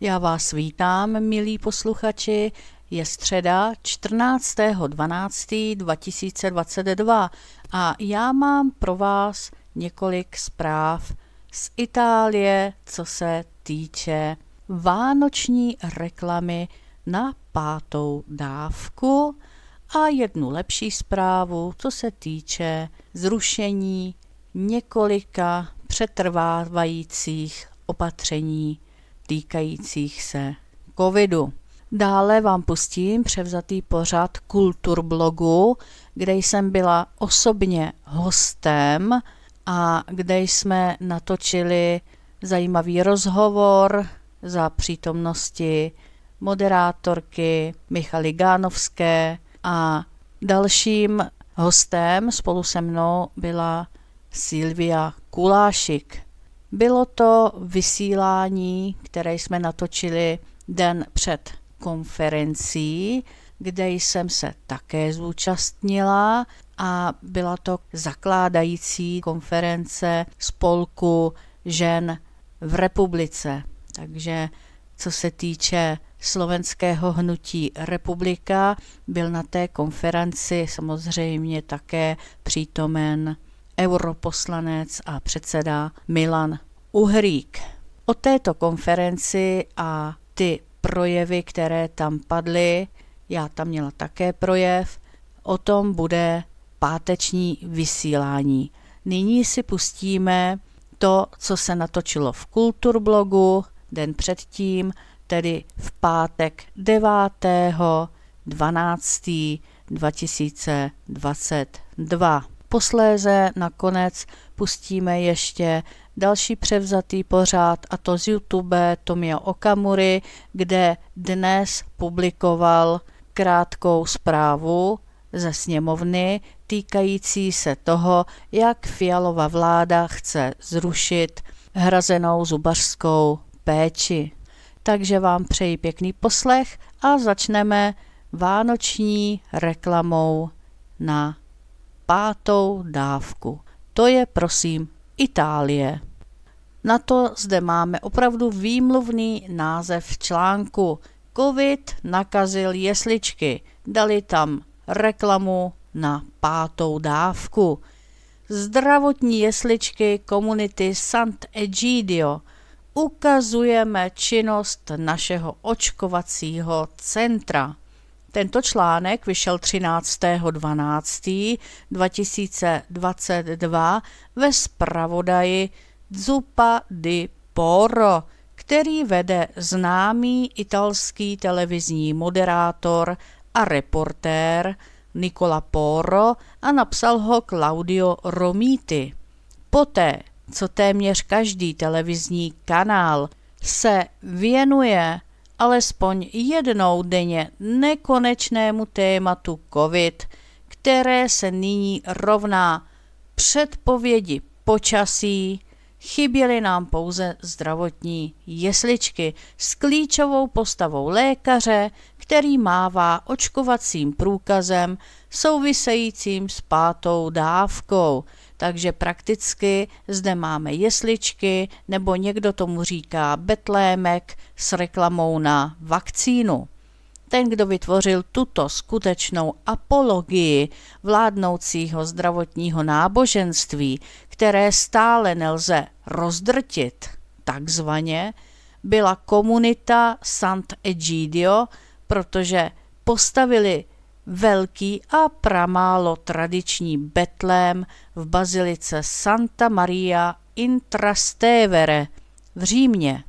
Já vás vítám, milí posluchači. Je středa 14.12.2022 a já mám pro vás několik zpráv z Itálie, co se týče vánoční reklamy na pátou dávku a jednu lepší zprávu, co se týče zrušení několika přetrvávajících opatření týkajících se covidu. Dále vám pustím převzatý pořad Kulturblogu, kde jsem byla osobně hostem a kde jsme natočili zajímavý rozhovor za přítomnosti moderátorky Michaly Gánovské a dalším hostem spolu se mnou byla Silvia Kulášik. Bylo to vysílání, které jsme natočili den před konferencí, kde jsem se také zúčastnila a byla to zakládající konference spolku žen v republice. Takže co se týče slovenského hnutí Republika, byl na té konferenci samozřejmě také přítomen europoslanec a předseda Milan Uhrík. O této konferenci a ty projevy, které tam padly, já tam měla také projev, o tom bude páteční vysílání. Nyní si pustíme to, co se natočilo v Kulturblogu den předtím, tedy v pátek 9. 12. 2022. Posléze nakonec pustíme ještě Další převzatý pořád, a to z YouTube Tomio Okamury, kde dnes publikoval krátkou zprávu ze sněmovny týkající se toho, jak fialová vláda chce zrušit hrazenou zubařskou péči. Takže vám přeji pěkný poslech a začneme vánoční reklamou na pátou dávku. To je prosím Itálie. Na to zde máme opravdu výmluvný název článku. COVID nakazil jesličky. Dali tam reklamu na pátou dávku. Zdravotní jesličky komunity Sant'Egidio ukazujeme činnost našeho očkovacího centra. Tento článek vyšel 13.12.2022 ve spravodaji Zupa di Porro, který vede známý italský televizní moderátor a reportér Nicola Porro a napsal ho Claudio Romiti. Poté, co téměř každý televizní kanál se věnuje alespoň jednou denně nekonečnému tématu COVID, které se nyní rovná předpovědi počasí, Chyběly nám pouze zdravotní jesličky s klíčovou postavou lékaře, který mává očkovacím průkazem souvisejícím s pátou dávkou. Takže prakticky zde máme jesličky, nebo někdo tomu říká betlémek s reklamou na vakcínu ten, kdo vytvořil tuto skutečnou apologii vládnoucího zdravotního náboženství, které stále nelze rozdrtit, takzvaně, byla komunita Sant'Egidio, protože postavili velký a pramálo tradiční betlém v bazilice Santa Maria Intrastevere v Římě.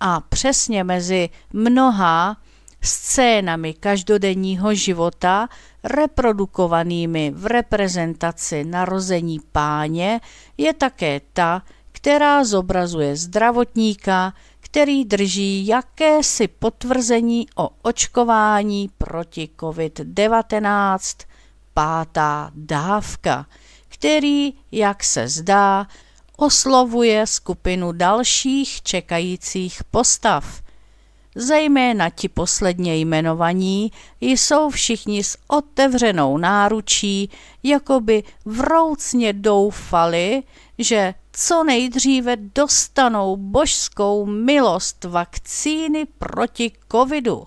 A přesně mezi mnoha scénami každodenního života reprodukovanými v reprezentaci narození páně je také ta, která zobrazuje zdravotníka, který drží jakési potvrzení o očkování proti COVID-19, pátá dávka, který, jak se zdá, oslovuje skupinu dalších čekajících postav – zejména ti posledně jmenovaní, jsou všichni s otevřenou náručí, jako by vroucně doufali, že co nejdříve dostanou božskou milost vakcíny proti covidu.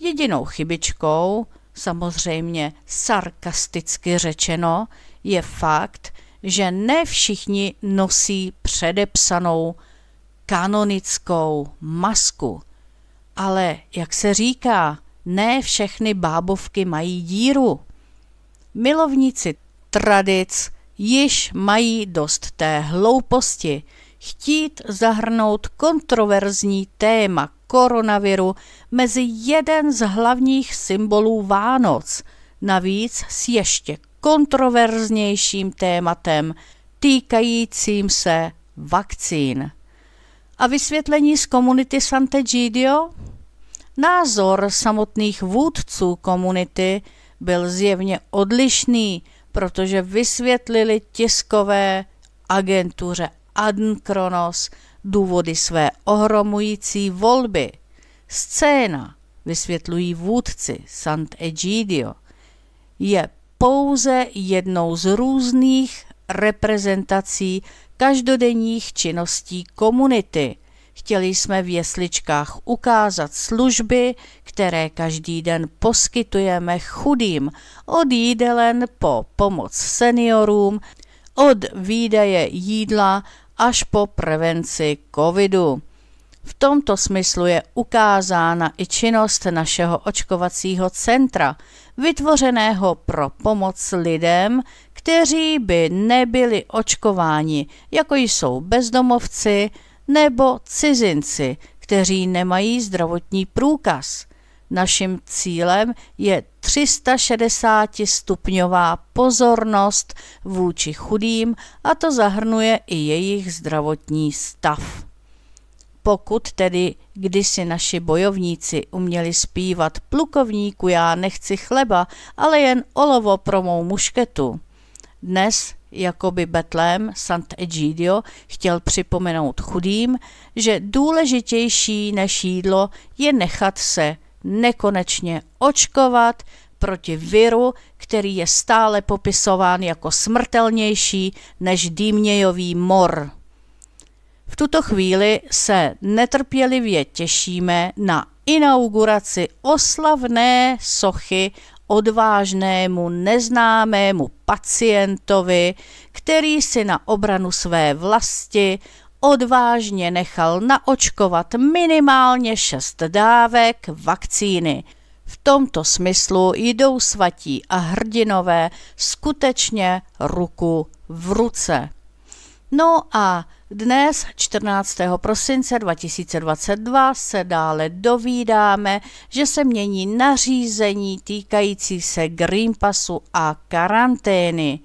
Jedinou chybičkou, samozřejmě sarkasticky řečeno, je fakt, že ne všichni nosí předepsanou kanonickou masku. Ale jak se říká, ne všechny bábovky mají díru. Milovníci tradic již mají dost té hlouposti chtít zahrnout kontroverzní téma koronaviru mezi jeden z hlavních symbolů Vánoc, navíc s ještě kontroverznějším tématem týkajícím se vakcín a vysvětlení z komunity Sant'Egidio? Názor samotných vůdců komunity byl zjevně odlišný, protože vysvětlili tiskové agentuře Adnkronos důvody své ohromující volby. Scéna, vysvětlují vůdci Sant'Egidio, je pouze jednou z různých reprezentací každodenních činností komunity. Chtěli jsme v jesličkách ukázat služby, které každý den poskytujeme chudým, od jídelen po pomoc seniorům, od výdaje jídla až po prevenci covidu. V tomto smyslu je ukázána i činnost našeho očkovacího centra, vytvořeného pro pomoc lidem, kteří by nebyli očkováni, jako jsou bezdomovci nebo cizinci, kteří nemají zdravotní průkaz. Naším cílem je 360 stupňová pozornost vůči chudým a to zahrnuje i jejich zdravotní stav. Pokud tedy kdysi naši bojovníci uměli zpívat plukovníku já nechci chleba, ale jen olovo pro mou mušketu, dnes jakoby Betlém Sant'Egidio chtěl připomenout chudým, že důležitější než jídlo je nechat se nekonečně očkovat proti viru, který je stále popisován jako smrtelnější než dýmějový mor. V tuto chvíli se netrpělivě těšíme na inauguraci oslavné sochy odvážnému, neznámému pacientovi, který si na obranu své vlasti odvážně nechal naočkovat minimálně šest dávek vakcíny. V tomto smyslu jdou svatí a hrdinové skutečně ruku v ruce. No a dnes, 14. prosince 2022, se dále dovídáme, že se mění nařízení týkající se Green Passu a karantény.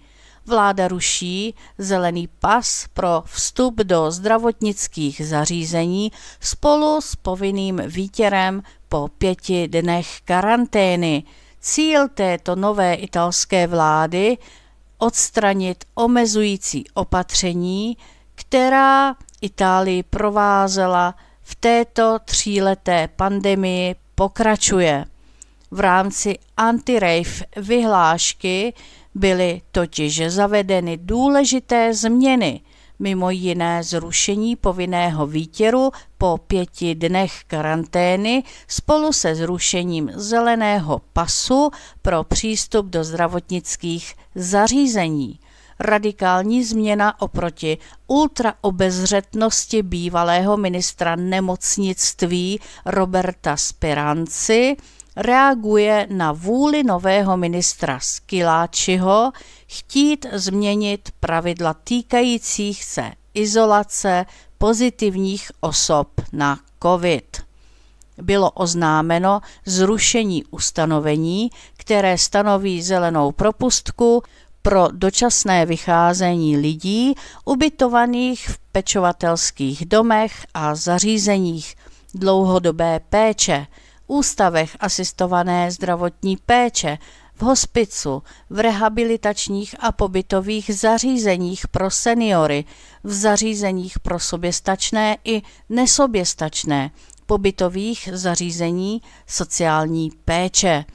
Vláda ruší zelený pas pro vstup do zdravotnických zařízení spolu s povinným výtěrem po pěti dnech karantény. Cíl této nové italské vlády odstranit omezující opatření, která Itálii provázela v této tříleté pandemii, pokračuje. V rámci anti-rave vyhlášky byly totiž zavedeny důležité změny, mimo jiné zrušení povinného výtěru po pěti dnech karantény spolu se zrušením zeleného pasu pro přístup do zdravotnických zařízení radikální změna oproti ultraobezřetnosti bývalého ministra nemocnictví Roberta Spiranci, reaguje na vůli nového ministra Skiláčiho chtít změnit pravidla týkajících se izolace pozitivních osob na COVID. Bylo oznámeno zrušení ustanovení, které stanoví zelenou propustku pro dočasné vycházení lidí ubytovaných v pečovatelských domech a zařízeních dlouhodobé péče, ústavech asistované zdravotní péče, v hospicu, v rehabilitačních a pobytových zařízeních pro seniory, v zařízeních pro soběstačné i nesoběstačné, pobytových zařízení sociální péče.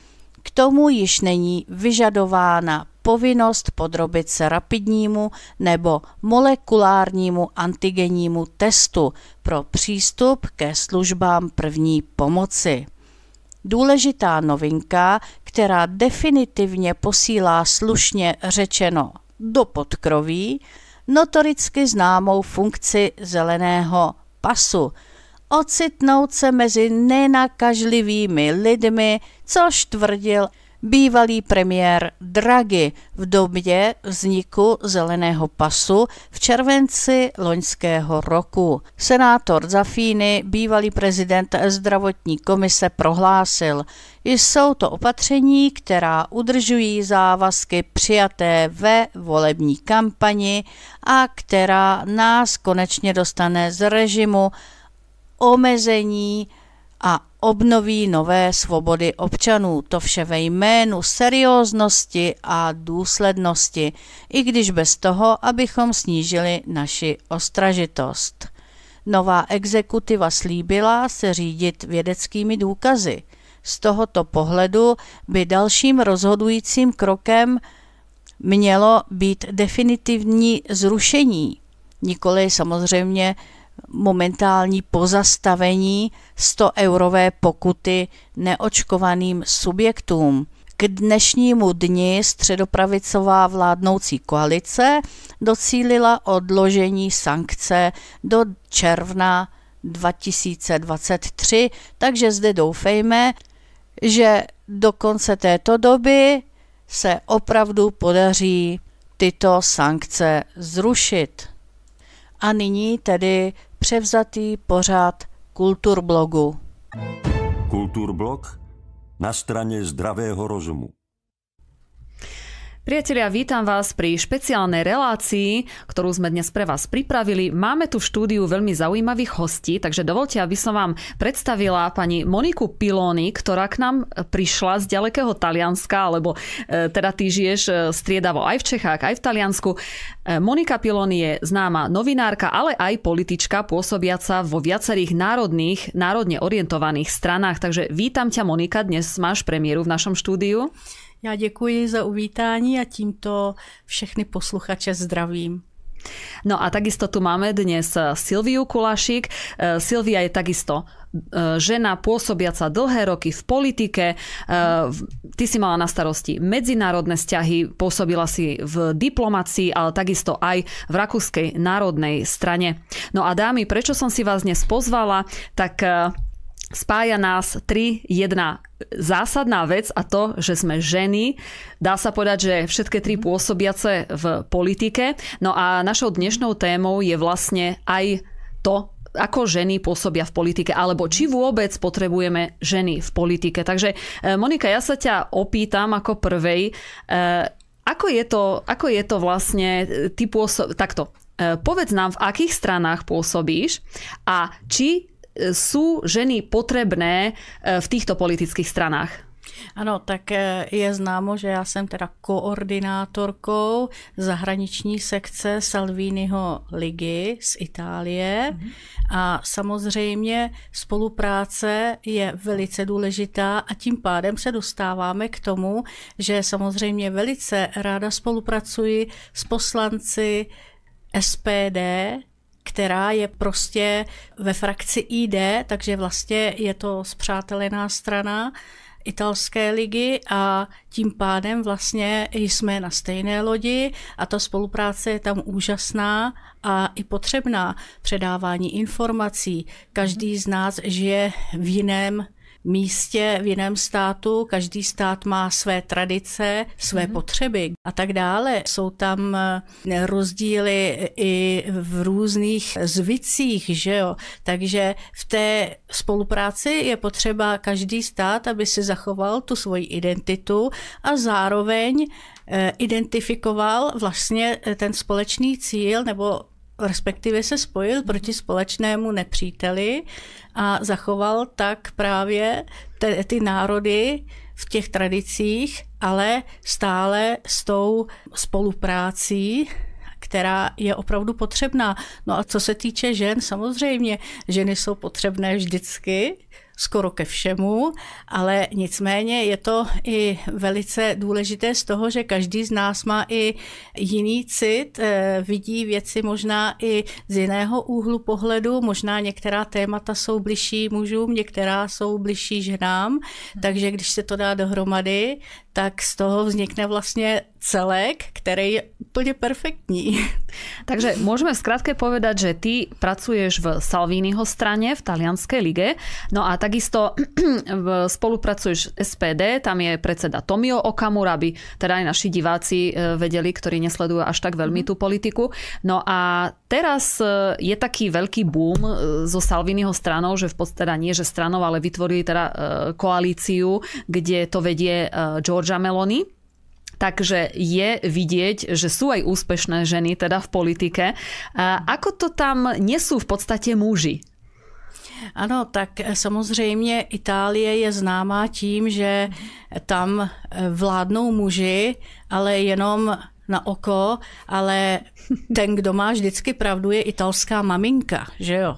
K tomu již není vyžadována povinnost podrobit se rapidnímu nebo molekulárnímu antigennímu testu pro přístup ke službám první pomoci. Důležitá novinka, která definitivně posílá slušně řečeno do podkroví, notoricky známou funkci zeleného pasu, ocitnout se mezi nenakažlivými lidmi, což tvrdil bývalý premiér Draghi v době vzniku zeleného pasu v červenci loňského roku. Senátor Zafíny, bývalý prezident zdravotní komise, prohlásil, jsou to opatření, která udržují závazky přijaté ve volební kampani a která nás konečně dostane z režimu omezení a obnoví nové svobody občanů. To vše ve jménu serióznosti a důslednosti, i když bez toho, abychom snížili naši ostražitost. Nová exekutiva slíbila se řídit vědeckými důkazy. Z tohoto pohledu by dalším rozhodujícím krokem mělo být definitivní zrušení, nikoli samozřejmě momentální pozastavení 100-eurové pokuty neočkovaným subjektům. K dnešnímu dni středopravicová vládnoucí koalice docílila odložení sankce do června 2023, takže zde doufejme, že do konce této doby se opravdu podaří tyto sankce zrušit. A nyní tedy převzatý pořád Kulturblogu. Kulturblog na straně zdravého rozumu. Priatelia, vítam vás pri špeciálnej relácii, ktorú sme dnes pre vás pripravili. Máme tu v štúdiu veľmi zaujímavých hostí, takže dovolte, aby som vám predstavila pani Moniku Piloni, ktorá k nám prišla z ďalekého Talianska, alebo e, teda ty žiješ e, striedavo aj v Čechách, aj v Taliansku. E, Monika Piloni je známa novinárka, ale aj politička pôsobiaca vo viacerých národných, národne orientovaných stranách. Takže vítam ťa Monika, dnes máš premiéru v našom štúdiu. Já děkuji za uvítání a tímto všechny posluchače zdravím. No a takisto tu máme dnes eh, Silviu Kulašik. Eh, Silvia je takisto eh, žena pôsobiaca dlhé roky v politike. Ty si mala na starosti medzinárodné vzťahy, pôsobila si v diplomacii, ale takisto aj v Rakúskej národnej strane. No a dámy, prečo som si vás dnes pozvala, tak spája nás tri, jedna zásadná vec a to, že sme ženy. Dá sa povedať, že všetky tri pôsobiace v politike. No a našou dnešnou témou je vlastne aj to, ako ženy pôsobia v politike, alebo či vôbec potrebujeme ženy v politike. Takže eh, Monika, ja sa ťa opýtam ako prvej, eh, ako je to, ako je to vlastne, eh, ty pôsob, takto, povedz nám, v akých stranách pôsobíš a či sú ženy potrebné e, v týchto politických stranách? Ano, tak e, je známo, že já jsem teda koordinátorkou zahraniční sekce Salviniho ligy z Itálie mm-hmm. a samozřejmě spolupráce je velice důležitá a tím pádem se dostáváme k tomu, že samozřejmě velice ráda spolupracuji s poslanci SPD, která je prostě ve frakci ID, takže vlastně je to zpřátelená strana italské ligy a tím pádem vlastně jsme na stejné lodi a ta spolupráce je tam úžasná a i potřebná. Předávání informací. Každý z nás žije v jiném místě v jiném státu, každý stát má své tradice, své mm-hmm. potřeby a tak dále. Jsou tam eh, rozdíly i v různých zvicích, že jo. Takže v té spolupráci je potřeba každý stát, aby si zachoval tu svoji identitu a zároveň eh, identifikoval vlastně eh, ten společný cíl nebo respektive se spojil proti mhm. společnému nepříteli a zachoval tak právě te, ty národy v těch tradicích, ale stále s tou spoluprácí která je opravdu potřebná. No a co se týče žen, samozřejmě, ženy jsou potřebné vždycky, skoro ke všemu, ale nicméně je to i velice důležité z toho, že každý z nás má i jiný cit, eh, vidí věci možná i z jiného úhlu pohledu, možná některá témata jsou bližší mužům, některá jsou bližší ženám, takže když se to dá dohromady, tak z toho vznikne vlastně celek, který je úplně perfektní. Takže můžeme zkrátka povedat, že ty pracuješ v Salviniho straně v talianské lige, no a takisto spolupracuješ s SPD, tam je predseda Tomio Okamura, aby teda i naši diváci eh, vedeli, ktorí nesledujú až tak veľmi mhm. tú politiku. No a Teraz e, je taký veľký boom e, zo Salviniho stranou, že v podstate nie, že stranou, ale vytvorili teda e, koalíciu, kde to vedie Georgia Meloni. Takže je vidieť, že sú aj úspešné ženy teda v politike. Ako to tam nesú v podstate muži? Ano, tak samozřejmě Itálie je známá tím, že tam vládnou muži, ale jenom na oko, ale ten, kdo má vždycky pravdu, je italská maminka, že jo.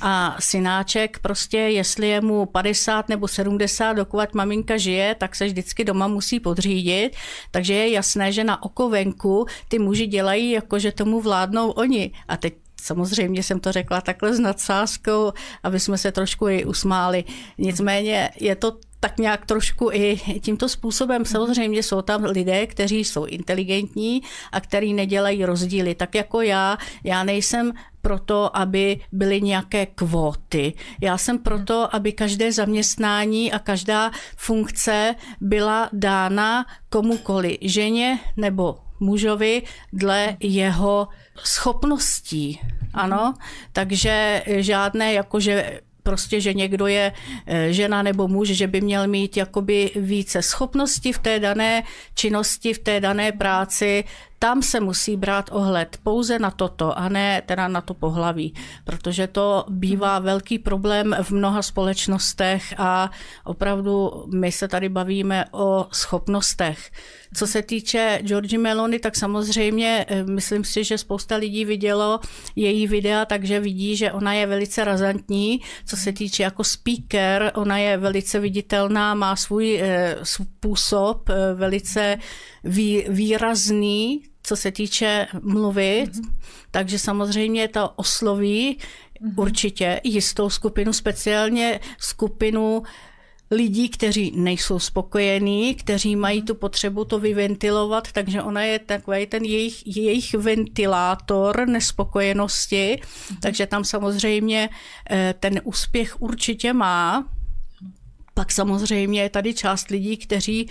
A synáček prostě, jestli je mu 50 nebo 70, dokud maminka žije, tak se vždycky doma musí podřídit, takže je jasné, že na oko venku ty muži dělají jako, že tomu vládnou oni. A teď Samozřejmě jsem to řekla takhle s nadsázkou, aby jsme se trošku i usmáli. Nicméně je to tak nějak trošku i tímto způsobem. Mhm. Samozřejmě jsou tam lidé, kteří jsou inteligentní a který nedělají rozdíly. Tak jako já, já nejsem proto, aby byly nějaké kvóty. Já jsem proto, mhm. aby každé zaměstnání a každá funkce byla dána komukoli, ženě nebo mužovi dle mhm. jeho schopností. Ano, takže žádné jakože prostě, že někdo je eh, žena nebo muž, že by měl mít jakoby více schopnosti v té dané činnosti, v té dané práci, tam se musí brát ohled pouze na toto a ne teda na to pohlaví, protože to bývá hmm. velký problém v mnoha společnostech a opravdu my se tady bavíme o schopnostech. Co se týče Georgi Melony, tak samozřejmě eh, myslím si, že spousta lidí vidělo její videa, takže vidí, že ona je velice razantní. Co se týče jako speaker, ona je velice viditelná, má svůj způsob eh, eh, velice výrazný, co se týče mluvy, mm-hmm. takže samozřejmě to osloví mm-hmm. určitě jistou skupinu, speciálně skupinu lidí, kteří nejsou spokojení, kteří mhm. mají tu potřebu to vyventilovat, takže ona je takový ten jejich, jejich ventilátor nespokojenosti, mm-hmm. takže tam samozřejmě eh, ten úspěch určitě má. Pak samozřejmě je tady část lidí, kteří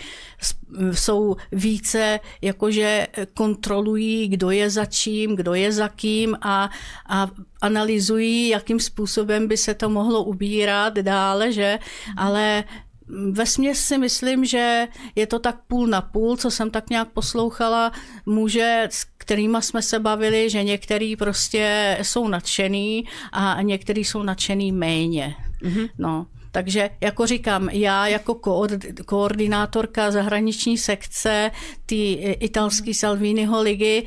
jsou více, jakože kontrolují, kdo je za čím, kdo je za kým a, a analyzují, jakým způsobem by se to mohlo ubírat dále, že? Ale ve směs si myslím, že je to tak půl na půl, co jsem tak nějak poslouchala muže, s kterýma jsme se bavili, že některý prostě jsou nadšený a některý jsou nadšený méně. Mm-hmm. No. Takže jako říkám, já jako koordinátorka zahraniční sekce ty italské Salviniho ligy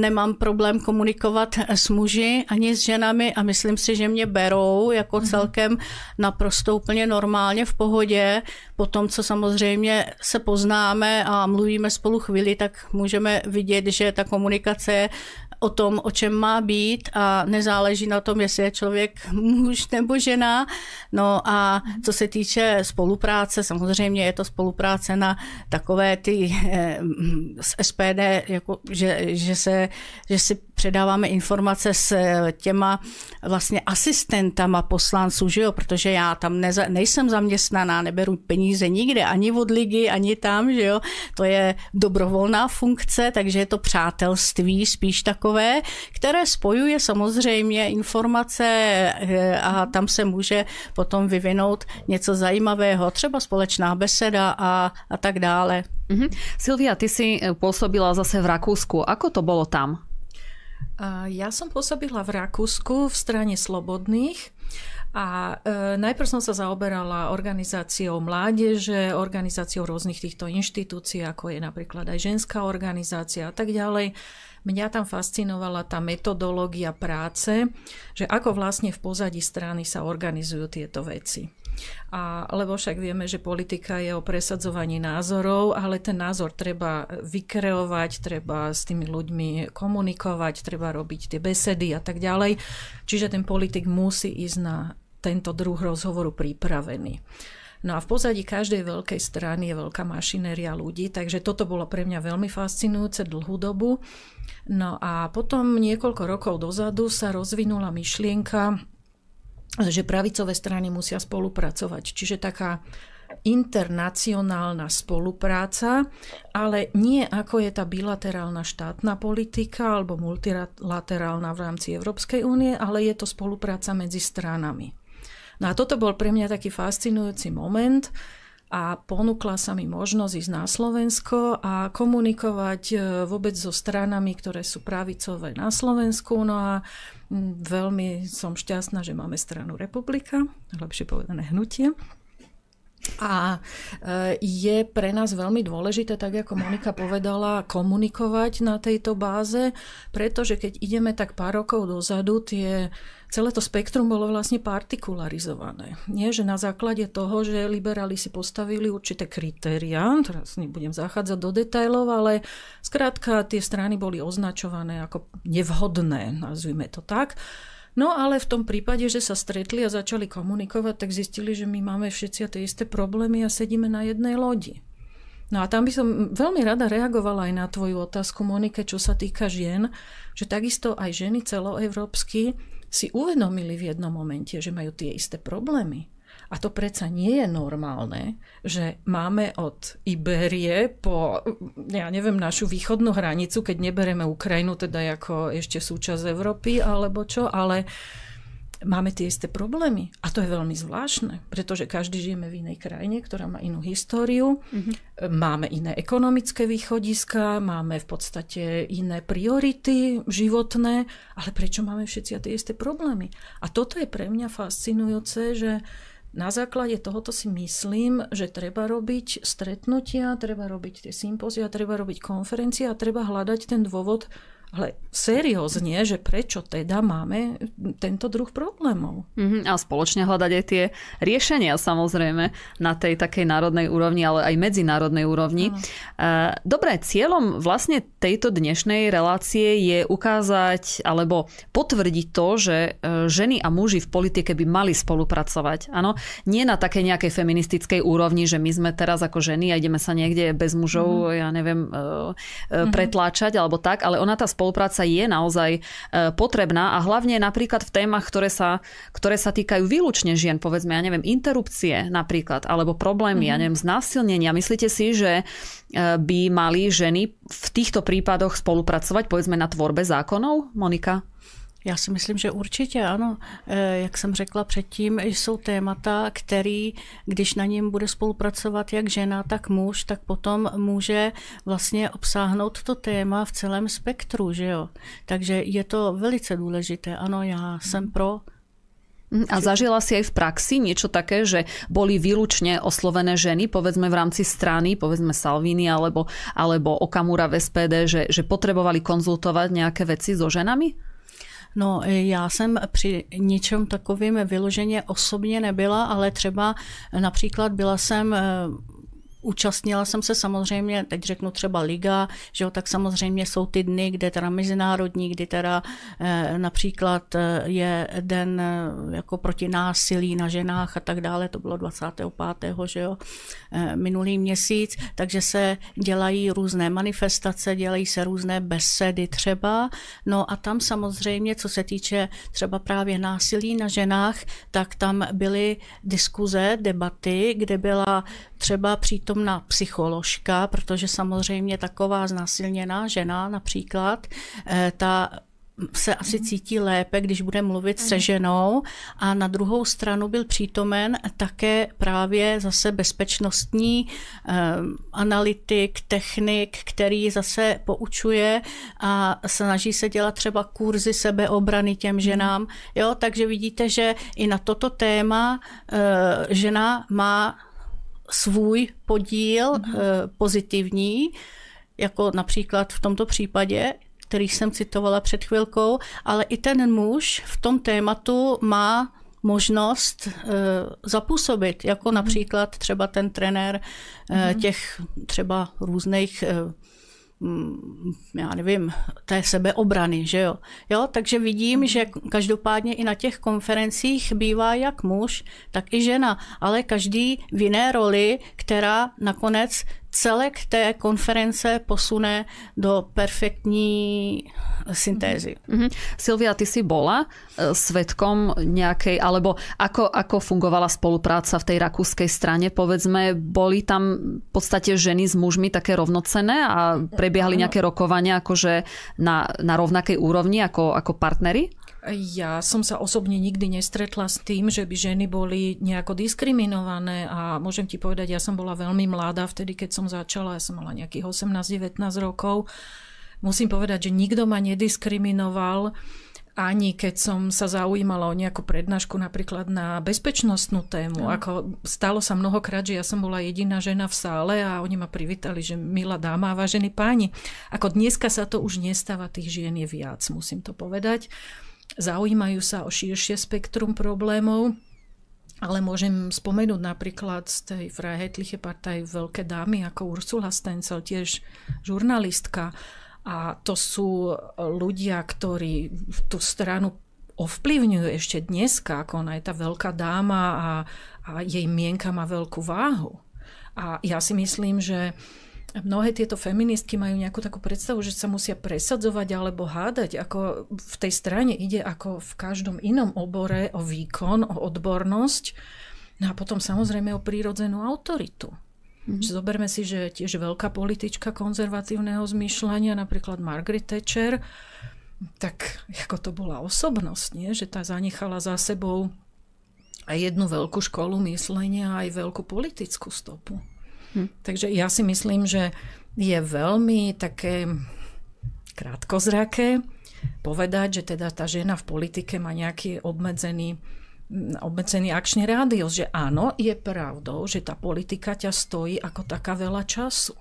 nemám problém komunikovat s muži ani s ženami a myslím si, že mě berou jako mhm. celkem naprosto úplně normálně v pohodě. Potom, co samozřejmě se poznáme a mluvíme spolu chvíli, tak můžeme vidět, že ta komunikace je o tom, o čem má být a nezáleží na tom, jestli je člověk muž nebo žena. No a co se týče spolupráce, samozřejmě je to spolupráce na takové ty z eh, SPD, jako, že, že, se, že si předáváme informace s eh, těma vlastně asistentama poslanců, že jo, protože já tam neza, nejsem zaměstnaná, neberu peníze nikde, ani od ligy, ani tam, že jo, to je dobrovolná funkce, takže je to přátelství spíš takové, které spojuje samozřejmě informace eh, a tam se může potom vyvinout něco zajímavého, třeba společná beseda a, a tak dále. Mm-hmm. Silvia, ty si eh, působila zase v Rakousku. Ako to bylo tam? Ja som pôsobila v Rakúsku v strane Slobodných a e, najprv som sa zaoberala organizáciou mládeže, organizáciou rôznych týchto inštitúcií, ako je napríklad aj ženská organizácia a tak ďalej. Mňa tam fascinovala tá metodológia práce, že ako vlastne v pozadí strany sa organizujú tieto veci. A, lebo však vieme, že politika je o presadzovaní názorov, ale ten názor treba vykreovať, treba s tými ľuďmi komunikovať, treba robiť tie besedy a tak ďalej. Čiže ten politik musí ísť na tento druh rozhovoru pripravený. No a v pozadí každej veľkej strany je veľká mašinéria ľudí, takže toto bolo pre mňa veľmi fascinujúce dlhú dobu. No a potom niekoľko rokov dozadu sa rozvinula myšlienka, že pravicové strany musia spolupracovať. Čiže taká internacionálna spolupráca, ale nie ako je ta bilaterálna štátna politika alebo multilaterálna v rámci Európskej únie, ale je to spolupráca medzi stranami. No a toto bol pre mňa taký fascinujúci moment, a ponúkla sa mi možnosť ísť na Slovensko a komunikovať e, vôbec so stranami, ktoré sú pravicové na Slovensku. No a veľmi som šťastná, že máme stranu Republika, lepšie povedané hnutie. A e, je pre nás veľmi dôležité, tak ako Monika povedala, komunikovať na tejto báze, pretože keď ideme tak pár rokov dozadu, tie celé to spektrum bolo vlastne partikularizované. Nie, že na základe toho, že liberáli si postavili určité kritéria, teraz nebudem zachádzať do detailov, ale zkrátka tie strany boli označované ako nevhodné, nazvime to tak. No ale v tom prípade, že sa stretli a začali komunikovať, tak zistili, že my máme všetci tie isté problémy a sedíme na jednej lodi. No a tam by som veľmi rada reagovala aj na tvoju otázku, Monike, čo sa týka žien, že takisto aj ženy celoevropsky si uvedomili v jednom momente, že majú tie isté problémy. A to predsa nie je normálne, že máme od Iberie po, ja neviem, našu východnú hranicu, keď nebereme Ukrajinu teda ako ešte súčasť Európy alebo čo, ale uh, máme tie isté problémy. A to je veľmi zvláštne, pretože každý žijeme v inej krajine, ktorá má inú históriu, mm-hmm. máme iné ekonomické východiska, máme v podstate iné priority životné, ale prečo máme všetci tie isté problémy? A toto je pre mňa fascinujúce, že na základe tohoto si myslím, že treba robiť stretnutia, treba robiť tie sympozia, treba robiť konferencie a treba hľadať ten dôvod, ale seriózne, že prečo teda máme tento druh problémov. Mm-hmm, a spoločne hľadať aj tie riešenia samozrejme na tej takej národnej úrovni, ale aj medzinárodnej úrovni. Ano. E, dobre, cieľom vlastne tejto dnešnej relácie je ukázať alebo potvrdiť to, že e, ženy a muži v politike by mali spolupracovať. Áno, nie na takej nejakej feministickej úrovni, že my sme teraz ako ženy a ideme sa niekde bez mužov, mm-hmm. ja neviem, e, mhm. pretláčať alebo tak, ale ona tá spolupráca je naozaj e, potrebná a hlavne napríklad v témach, ktoré sa, ktoré sa týkajú výlučne žien, povedzme, ja neviem, interrupcie napríklad, alebo problémy, mm-hmm. ja mhm. neviem, znásilnenia. Myslíte si, že e, by mali ženy v týchto prípadoch spolupracovať, povedzme, na tvorbe zákonov, Monika? Já si myslím, že určitě ano. Eh, jak jsem řekla předtím, jsou témata, který, když na něm bude spolupracovat jak žena, tak muž, tak potom může vlastně obsáhnout to téma v celém spektru, že jo. Takže je to velice důležité. Ano, já jsem pro, mm, a zažila si aj v praxi niečo také, že boli výlučne oslovené ženy, povedzme v rámci strany, povedzme Salvini alebo, alebo Okamura v SPD, že, že potrebovali konzultovať nejaké veci so ženami? No, e, já jsem při něčem takovým vyloženě osobně nebyla, ale třeba například byla jsem e, Účastnila jsem se samozřejmě, teď řeknu třeba liga, že jo, tak samozřejmě jsou ty dny, kde teda mezinárodní, kdy teda eh, například eh, je den eh, jako proti násilí na ženách a tak dále, to bylo 25. Že jo, eh, minulý měsíc, takže se dělají různé manifestace, dělají se různé besedy třeba, no a tam samozřejmě, co se týče třeba právě násilí na ženách, tak tam byly diskuze, debaty, kde byla třeba přítomná na psycholožka, protože samozřejmě taková znásilněná žena například, eh, ta se asi mhm. cítí lépe, když bude mluvit se mhm. ženou a na druhou stranu byl přítomen také právě zase bezpečnostní um, analytik, technik, který zase poučuje a snaží se dělat třeba kurzy sebeobrany těm mhm. ženám. Jo, takže vidíte, že i na toto téma eh, žena má svůj podíl mm-hmm. pozitivní, jako například v tomto případě, který jsem citovala před chvilkou, ale i ten muž v tom tématu má možnost eh, zapůsobit, jako mhm. například třeba ten trenér eh, mhm. těch třeba různých Mm, já nevím, té sebeobrany, že jo. jo. Takže vidím, že každopádně i na těch konferencích bývá jak muž, tak i žena, ale každý v jiné roli, která nakonec celek té konference posune do perfektní syntézy. Mm-hmm. Silvia, ty si bola eh, svetkom nejakej, alebo ako, ako fungovala spolupráca v tej rakúskej strane, povedzme, boli tam v podstate ženy s mužmi také rovnocené a prebiehali nejaké rokovania akože na, na rovnakej úrovni ako, ako partnery? Ja som sa osobne nikdy nestretla s tým, že by ženy boli nejako diskriminované a môžem ti povedať, ja som bola veľmi mladá vtedy, keď som som začala, ja som mala nejakých 18-19 rokov, musím povedať, že nikto ma nediskriminoval, ani keď som sa zaujímala o nejakú prednášku napríklad na bezpečnostnú tému. Mm. Ako stalo sa mnohokrát, že ja som bola jediná žena v sále a oni ma privítali, že milá dáma a vážení páni. Ako dneska sa to už nestáva, tých žien je viac, musím to povedať. Zaujímajú sa o širšie spektrum problémov ale môžem spomenúť napríklad z tej Freiheitliche Partei veľké dámy ako Ursula Stencel, tiež žurnalistka. A to sú ľudia, ktorí tú stranu ovplyvňujú ešte dneska, ako ona je tá veľká dáma a, a jej mienka má veľkú váhu. A ja si myslím, že uh, a mnohé tieto feministky majú nejakú takú predstavu, že sa musia presadzovať alebo hádať, ako v tej strane ide ako v každom inom obore o výkon, o odbornosť, no a potom samozrejme o prírodzenú autoritu. Mm-hmm. Zoberme si, že tiež veľká politička konzervatívneho zmýšľania, napríklad Margaret Thatcher, tak jako to bola osobnosť, nie? že ta zanechala za sebou a jednu veľkú školu myslenia a aj veľkú politickú stopu. Hm. Takže já si myslím, že je velmi také krátkozraké povedať, že teda ta žena v politike má nějaký obmedzený obmedzený akční rádios, že áno, je pravdou, že ta politika ťa stojí ako taká veľa času.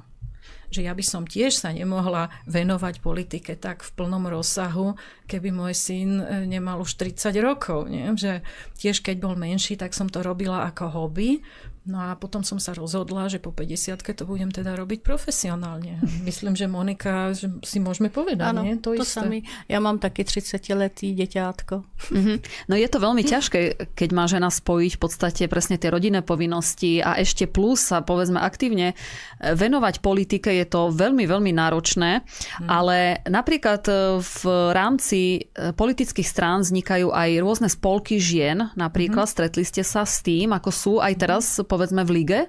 Že ja by som tiež sa nemohla venovať politike tak v plnom rozsahu, keby môj syn e, nemal už 30 rokov. Nie? Že tiež keď bol menší, tak som to robila ako hobby. No a potom som sa rozhodla, že po 50 to budem teda robiť profesionálne. Myslím, že Monika, že si môžeme povedať, ano, nie? To, to isté. sami. Ja mám taky 30-letý deťátko. Mm -hmm. No je to veľmi ťažké, keď má žena spojiť v podstate presne tie rodinné povinnosti a ešte plus sa povedzme aktívne e, venovať politike je to veľmi, veľmi náročné, hmm. ale napríklad e, v rámci e, politických strán vznikajú aj rôzne spolky žien, napríklad hmm. stretli ste sa s tým, ako sú aj mhm. teraz povedzme v líge?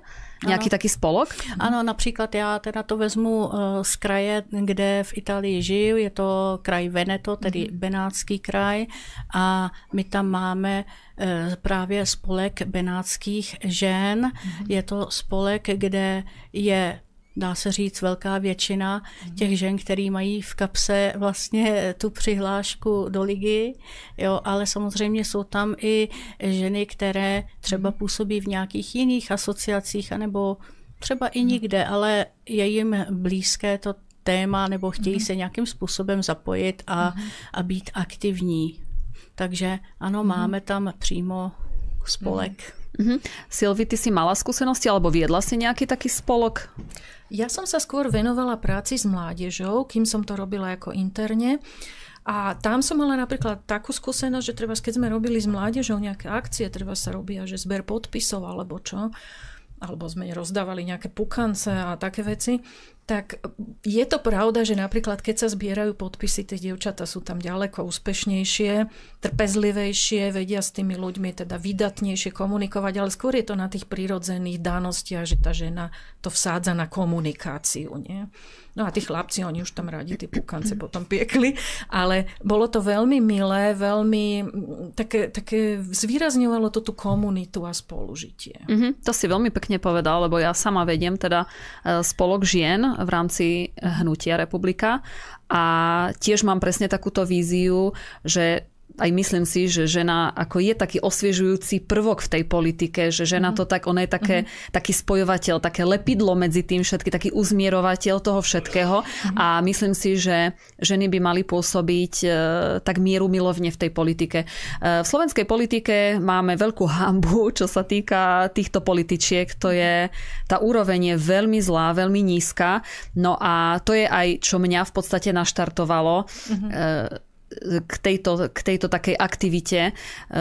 Nějaký ano. taký spolok? Ano, například já teda to vezmu eh, z kraje, kde v Itálii žiju, je to kraj Veneto, tedy mhm. Benátský kraj a my tam máme eh, právě spolek benátských žen. Mhm. Je to spolek, kde je dá se říct, velká většina mhm. těch žen, který mají v kapse vlastně tu přihlášku do ligy, jo, ale samozřejmě jsou tam i ženy, které třeba mhm. působí v nějakých jiných asociacích, anebo třeba i mhm. nikde, ale je jim blízké to téma, nebo chtějí se nějakým způsobem zapojit a, a být aktivní. Takže ano, máme tam přímo spolek. Mm-hmm. Silvi, ty si mala skúsenosti alebo viedla si nejaký taký spolok? Ja som sa skôr venovala práci s mládežou, kým som to robila ako interne. A tam som mala napríklad takú skúsenosť, že treba, keď sme robili s mládežou nejaké akcie, treba sa robia, že zber podpisov alebo čo, alebo sme rozdávali nejaké pukance a také veci, tak e, je to pravda, že napríklad keď sa zbierajú podpisy, tie dievčata sú tam ďaleko úspešnejšie, trpezlivejšie, vedia s tými ľuďmi teda vydatnejšie komunikovať, ale skôr je to na tých prírodzených dánostiach, že ta žena to vsádza na komunikáciu. Nie? No a tí chlapci, oni už tam radi ty pukance potom piekli, ale bolo to veľmi milé, veľmi také, také zvýrazňovalo to tu komunitu a spolužitie. Mm -hmm, to si veľmi pekne povedal, lebo ja sama vediem teda e, spolok žien v rámci hnutia Republika a tiež mám presne takúto víziu, že aj myslím si, že žena ako je taký osviežujúci prvok v tej politike, že žena mm-hmm. to tak, ona je také, mm-hmm. taký spojovateľ, také lepidlo medzi tým všetky, taký uzmierovateľ toho všetkého mm-hmm. a myslím si, že ženy by mali pôsobiť e, tak mieru milovne v tej politike. E, v slovenskej politike máme veľkú hambu, čo sa týka týchto političiek, to je, tá úroveň je veľmi zlá, veľmi nízka, no a to je aj, čo mňa v podstate naštartovalo. Mm-hmm. E, k tejto, k tejto takej aktivite. E,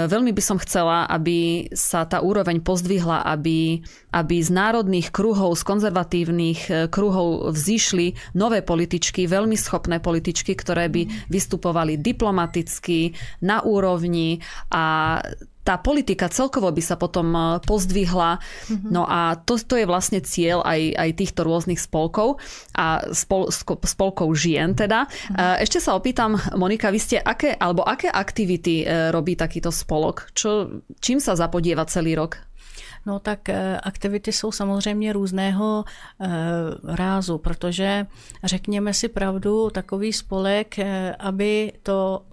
veľmi by som chcela, aby sa tá úroveň pozdvihla, aby, aby z národných kruhov, z konzervatívnych e, kruhov vzýšli nové političky, veľmi schopné političky, ktoré by mhm. vystupovali diplomaticky, na úrovni a tá politika celkovo by sa potom eh, pozdvihla. Mhm. No a to, to je vlastne cieľ aj, aj týchto rôznych spolkov a spol, spolkov žien teda. Mhm. Eh, ešte sa opýtam, Monika, vy ste aké, alebo aké aktivity eh, robí takýto spolok? Čo, čím sa zapodieva celý rok? No tak aktivity jsou samozřejmě různého rázu, protože řekněme si pravdu, takový spolek, aby to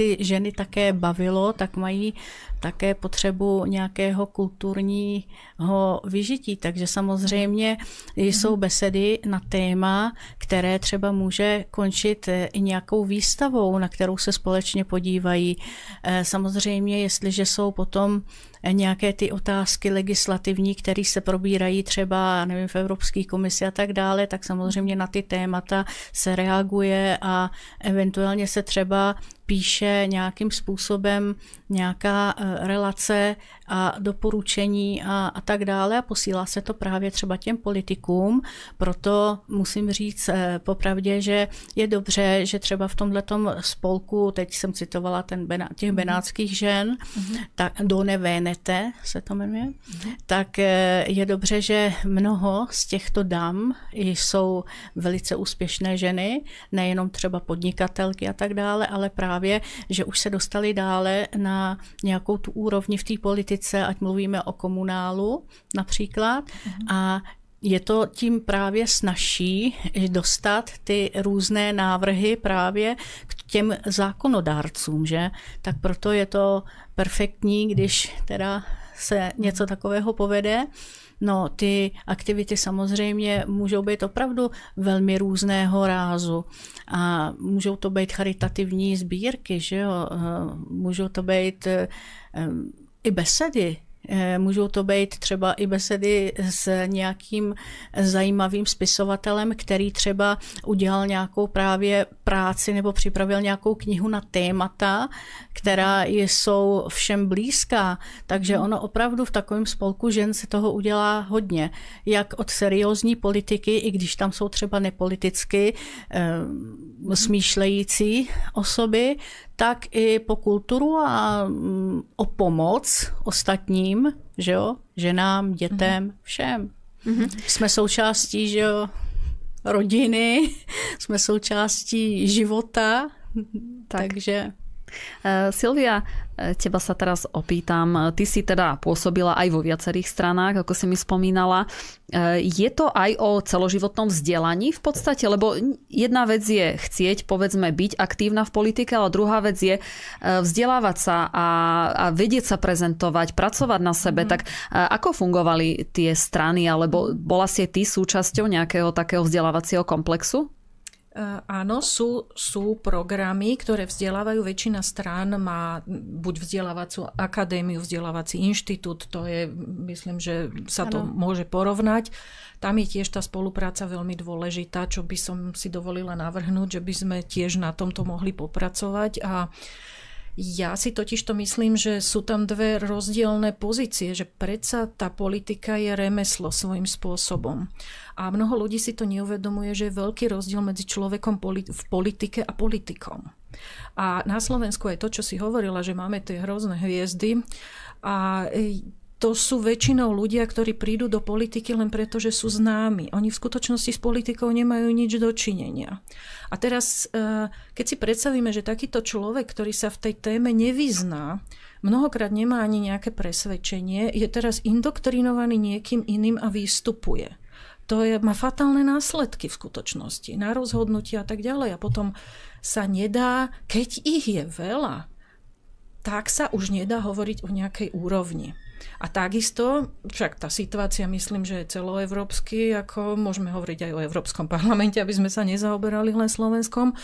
ty ženy také bavilo, tak mají také potřebu nějakého kulturního vyžití. Takže samozřejmě jsou besedy na téma, které třeba může končit eh, i nějakou výstavou, na kterou se společně podívají. Eh, samozřejmě, jestliže jsou potom nějaké ty otázky legislativní, které se probírají třeba nevím, v Evropské komisi a tak dále, tak samozřejmě na ty témata se reaguje a eventuálně se třeba píše nějakým způsobem nějaká eh, relace a doporučení a, a tak dále a posílá se to právě třeba těm politikům, proto musím říct eh, popravdě, že je dobře, že třeba v tomhletom spolku, teď jsem citovala ten bena, těch mhm. benátských žen, mm-hmm. tak Done Venete se to jmenuje, mm-hmm. tak eh, je dobře, že mnoho z těchto dam jsou velice úspěšné ženy, nejenom třeba podnikatelky a tak dále, ale právě, že už se dostali dále na nějakou tu úrovni v té politice, politice, ať mluvíme o komunálu například. Mm-hmm. A je to tím právě snažší dostat ty různé návrhy právě k těm zákonodárcům, že? Tak proto je to perfektní, když teda se něco takového povede. No, ty aktivity samozřejmě můžou být opravdu velmi různého rázu. A můžou to být charitativní sbírky, že jo? Eh, můžou to být eh, i besedy. Eh, můžou to být třeba i besedy s nějakým zajímavým spisovatelem, který třeba udělal nějakou právě práci nebo připravil nějakou knihu na témata, která jsou všem blízká. Takže hmm. ono opravdu v takovém spolku žen se toho udělá hodně. Jak od seriózní politiky, i když tam jsou třeba nepoliticky eh, smýšlející osoby, tak i po kulturu a mm, o pomoc ostatním, že jo, ženám, dětem, mm-hmm. všem. Mm-hmm. Jsme součástí, že jo, rodiny, jsme součástí života, tak. takže... Uh, Silvia, teba sa teraz opýtam. Ty si teda pôsobila aj vo viacerých stranách, ako si mi spomínala. E, je to aj o celoživotnom vzdelaní v podstate? Lebo jedna vec je chcieť, povedzme, byť aktívna v politike, ale druhá vec je e, vzdelávať sa a, a vedieť sa prezentovať, pracovať na sebe. Mm. Tak e, ako fungovali tie strany? Alebo bola si ty súčasťou nejakého takého vzdelávacieho komplexu? Eh, áno, sú, sú programy, ktoré vzdelávajú. Väčšina strán má buď vzdelávaciu akadémiu, vzdelávací inštitút, to je, myslím, že sa to môže porovnať. Tam je tiež tá spolupráca veľmi dôležitá, čo by som si dovolila navrhnúť, že by sme tiež na tomto mohli popracovať a uh, Ja si totiž to myslím, že sú tam dve rozdielne pozície, že predsa tá politika je remeslo svojím spôsobom. A mnoho ľudí si to neuvedomuje, že je veľký rozdiel medzi človekom v politike a politikom. A na Slovensku je to, čo si hovorila, že máme tie hrozné hviezdy a e, to sú väčšinou ľudia, ktorí prídu do politiky len preto, že sú známi. Oni v skutočnosti s politikou nemajú nič dočinenia. A teraz, e, keď si predstavíme, že takýto človek, ktorý sa v tej téme nevyzná, mnohokrát nemá ani nejaké presvedčenie, je teraz indoktrinovaný niekým iným a vystupuje. to je, má fatálne následky v skutočnosti na rozhodnutia a tak ďalej. A potom sa nedá, keď ich je veľa, tak sa už nedá hovoriť o nejakej úrovni. A takisto, však tá situácia myslím, že je celoevropský, ako môžeme hovoriť aj o Európskom parlamente, aby sme sa nezaoberali len Slovenskom,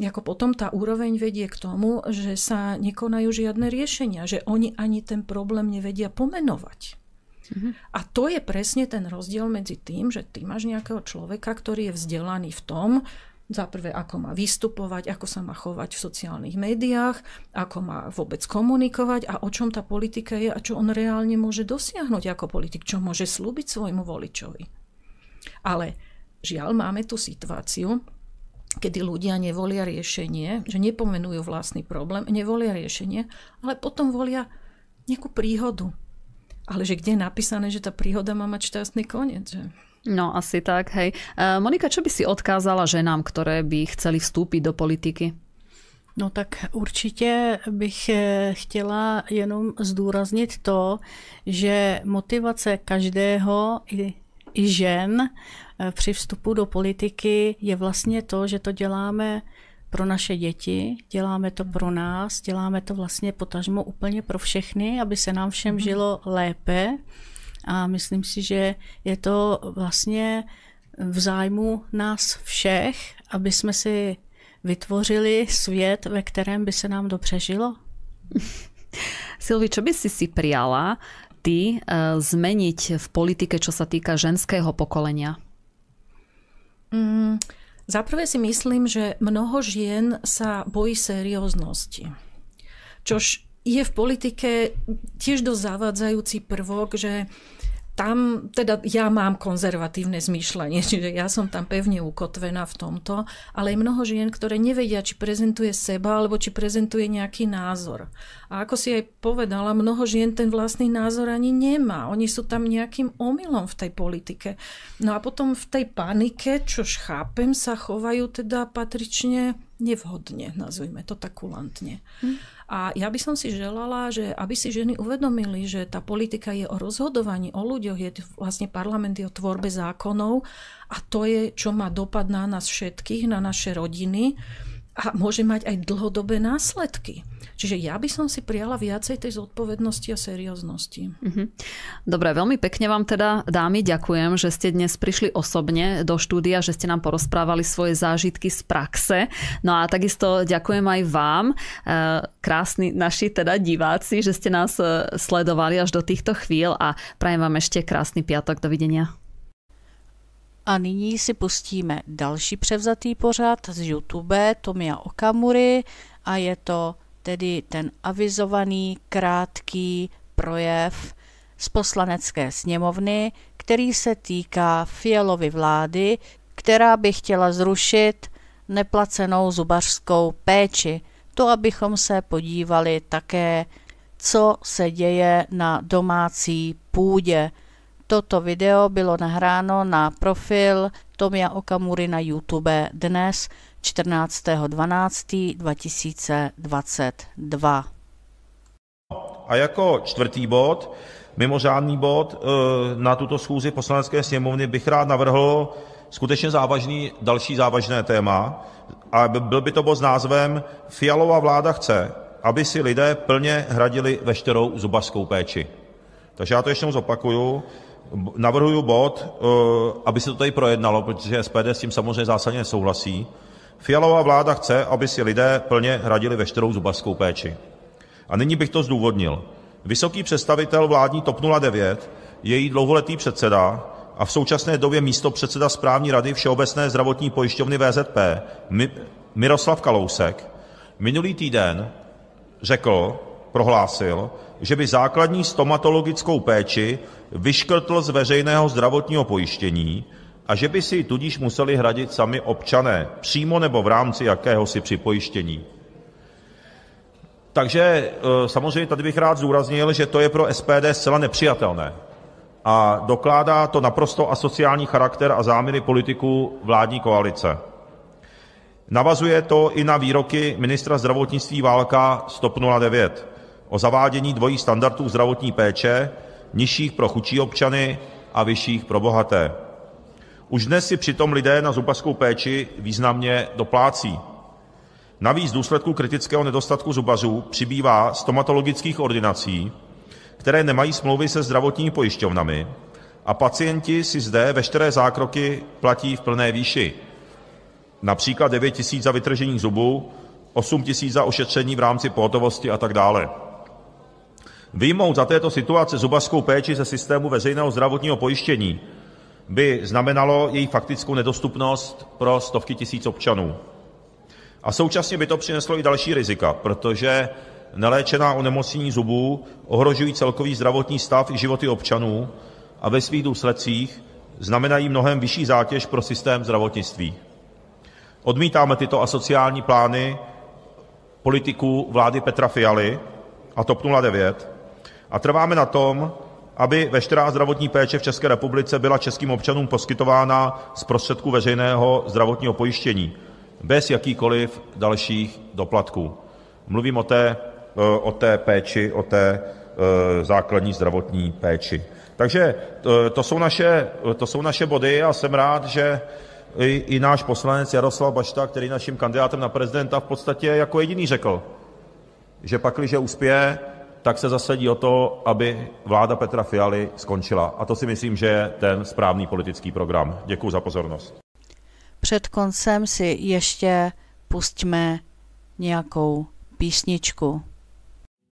jako potom ta úroveň vedie k tomu, že sa nekonajú žiadne riešenia, že oni ani ten problém nevedia pomenovať. Mm-hmm. A to je presne ten rozdiel medzi tým, že ty máš nejakého človeka, ktorý je vzdelaný v tom, Zaprvé, ako má vystupovať, ako sa má chovať v sociálnych médiách, ako má vôbec komunikovať a o čom ta politika je a čo on reálne môže dosiahnuť ako politik, čo môže slúbiť svojmu voličovi. Ale žiaľ, máme tu situáciu, kedy ľudia nevolia riešenie, že nepomenujú vlastný problém, nevolia riešenie, ale potom volia nejakú príhodu. Ale že kde je napísané, že ta príhoda má mať šťastný konec, že? No asi tak, hej. E, Monika, čo by si odkázala ženám, ktoré by chceli vstúpiť do politiky? No tak určitě bych e, chtěla jenom zdůraznit to, že motivace každého i, i žen e, při vstupu do politiky je vlastně to, že to děláme pro naše děti, děláme to pro nás, děláme to vlastně potažmo úplně pro všechny, aby se nám všem mhm. žilo lépe. A myslím si, že je to vlastně v zájmu nás všech, aby jsme si vytvořili svět, ve kterém by se nám dobře žilo. Silvi, co by si si přijala ty eh, změnit v politike, co se týká ženského pokolení? Mm, zaprvé si myslím, že mnoho žien sa bojí serióznosti. Čož je v politike tiež dosť zavádzajúci prvok, že tam, teda ja mám konzervatívne zmýšľanie, čiže ja som tam pevne ukotvená v tomto, ale je mnoho žien, ktoré nevedia, či prezentuje seba, alebo či prezentuje nejaký názor. A ako si aj povedala, mnoho žien ten vlastný názor ani nemá. Oni sú tam nejakým omylom v tej politike. No a potom v tej panike, čo chápem, sa chovajú teda patrične nevhodne, nazvime to tak kulantne. Hm. A ja by som si želala, že aby si ženy uvedomili, že tá politika je o rozhodovaní, o ľuďoch, je vlastne parlament je o tvorbe zákonov a to je, čo má dopad na nás všetkých, na naše rodiny a môže mať aj dlhodobé následky. Čiže ja by som si prijala viacej tej zodpovednosti a serióznosti. Mm-hmm. Dobre, veľmi pekne vám teda, dámy, ďakujem, že ste dnes prišli osobne do štúdia, že ste nám porozprávali svoje zážitky z praxe. No a takisto ďakujem aj vám, eh, krásni naši teda diváci, že ste nás eh, sledovali až do týchto chvíľ a prajem vám ešte krásny piatok. Dovidenia. A nyní si pustíme další převzatý pořad z YouTube Tomia Okamury a je to tedy ten avizovaný krátký projev z poslanecké sněmovny, který se týká Fialovy vlády, která by chtěla zrušit neplacenou zubařskou péči. To, abychom se podívali také, co se děje na domácí půdě. Toto video bylo nahráno na profil Tomia Okamury na YouTube dnes 14.12.2022. A jako čtvrtý bod, mimořádný bod eh, na tuto schůzi poslanecké sněmovny bych rád navrhl skutečně závažný, další závažné téma. A byl by to bod s názvem Fialová vláda chce, aby si lidé plně hradili veškerou zubařskou péči. Takže já to ještě zopakuju navrhuji bod, eh, aby se to tady projednalo, protože SPD s tím samozřejmě zásadně nesouhlasí: Fialova vláda chce, aby si lidé plně hradili veškerou zubařskou péči, a nyní bych to zdůvodnil, vysoký představitel vládní TOP 09, její dlouholetý předseda a v současné době místo předseda správní rady Všeobecné zdravotní pojišťovny VZP Miroslav Kalousek minulý týden řekl prohlásil, že by základní stomatologickou péči vyškrtl z veřejného zdravotního pojištění a že by si ji tudíž museli hradit sami občané přímo nebo v rámci jakéhosi připojištění, takže e, samozřejmě tady bych rád zdůraznil, že to je pro SPD zcela nepřijatelné a dokládá to naprosto asociální charakter a záměry politiků vládní koalice, navazuje to i na výroky ministra zdravotnictví Válka z TOP 09 o zavádění dvojích standardů zdravotní péče, nižších pro chudší občany a vyšších pro bohaté. Už dnes si přitom lidé na zubařskou péči významně doplácí. Navíc v důsledku kritického nedostatku zubařů přibývá stomatologických ordinací, které nemají smlouvy se zdravotními pojišťovnami, a pacienti si zde veškeré zákroky platí v plné výši. Například 9 000 za vytržení zubu, 8 000 za ošetření v rámci pohotovosti a tak dále. Vyjmout za této situace zubařskou péči ze systému veřejného zdravotního pojištění by znamenalo její faktickou nedostupnost pro stovky tisíc občanů a současně by to přineslo i další rizika, protože neléčená onemocnění zubů ohrožují celkový zdravotní stav i životy občanů a ve svých důsledcích znamenají mnohem vyšší zátěž pro systém zdravotnictví. Odmítáme tyto asociální plány politiků vlády Petra Fialy a TOP 09 a trváme na tom, aby veškerá zdravotní péče v České republice byla českým občanům poskytována z prostředků veřejného zdravotního pojištění bez jakýchkoliv dalších doplatků, mluvím o té eh, o té péči, o té eh, základní zdravotní péči, takže eh, to jsou naše to jsou naše body a jsem rád, že i náš poslanec Jaroslav Bašta, který je naším kandidátem na prezidenta, v podstatě jako jediný řekl, že pakliže uspěje tak se zasadí o to, aby vláda Petra Fialy skončila. A to si myslím, že je ten správný politický program. Děkuji za pozornost. Před koncem si ještě pustíme nějakou písničku.